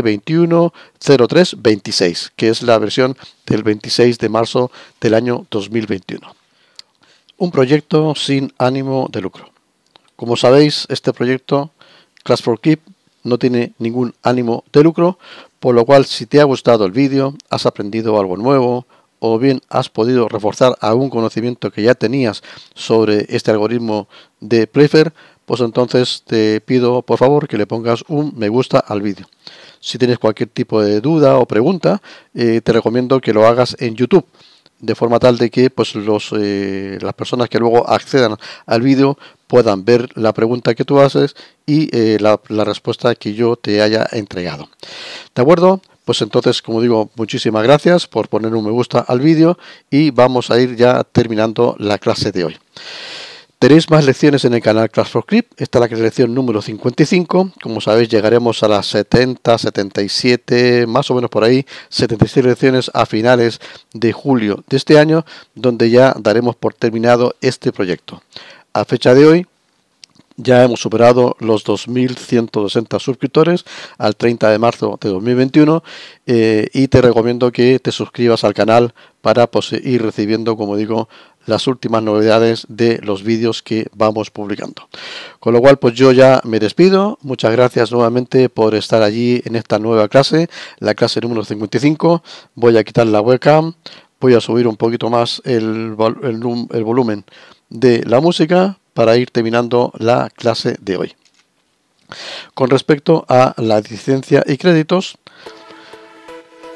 21, 03, 26, que es la versión del 26 de marzo del año 2021. Un proyecto sin ánimo de lucro. Como sabéis, este proyecto, Class for Keep, no tiene ningún ánimo de lucro, por lo cual si te ha gustado el vídeo, has aprendido algo nuevo, o bien has podido reforzar algún conocimiento que ya tenías sobre este algoritmo de Prefer pues entonces te pido por favor que le pongas un me gusta al vídeo. Si tienes cualquier tipo de duda o pregunta, eh, te recomiendo que lo hagas en YouTube de forma tal de que pues los, eh, las personas que luego accedan al vídeo puedan ver la pregunta que tú haces y eh, la, la, respuesta que yo te haya entregado. ¿De acuerdo? Pues entonces, como digo, muchísimas gracias por poner un me gusta al vídeo y vamos a ir ya terminando la clase de hoy. Tenéis más lecciones en el canal Class for Script. Esta es la lección número 55. Como sabéis, llegaremos a las 70, 77, más o menos por ahí, 76 lecciones a finales de julio de este año, donde ya daremos por terminado este proyecto. A fecha de hoy, ya hemos superado los 2.160 suscriptores al 30 de marzo de 2021 eh, y te recomiendo que te suscribas al canal para ir recibiendo, como digo, las últimas novedades de los vídeos que vamos publicando. Con lo cual, pues yo ya me despido. Muchas gracias nuevamente por estar allí en esta nueva clase, la clase número 55. Voy a quitar la webcam, voy a subir un poquito más el, volumen de la música para ir terminando la clase de hoy. Con respecto a la licencia y créditos,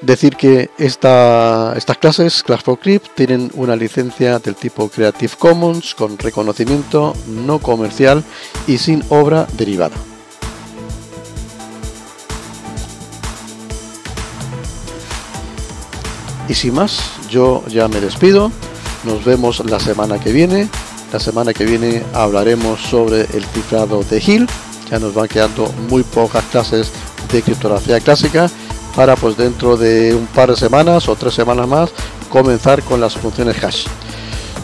Decir que estas clases, Class for Crypt, tienen una licencia del tipo Creative Commons con reconocimiento no comercial y sin obra derivada. Y sin más, yo ya me despido. Nos vemos la semana que viene. La semana que viene hablaremos sobre el cifrado de Hill. Ya nos van quedando muy pocas clases de criptografía clásica para pues dentro de un par de semanas o tres semanas más comenzar con las funciones hash.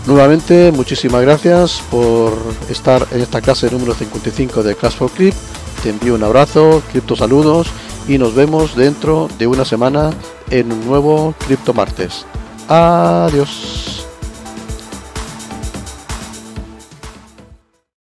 Nuevamente, muchísimas gracias por estar en esta clase número 55 de Class for Clip. Te envío un abrazo, cripto saludos y nos vemos dentro de una semana en un nuevo Cripto Martes. Adiós.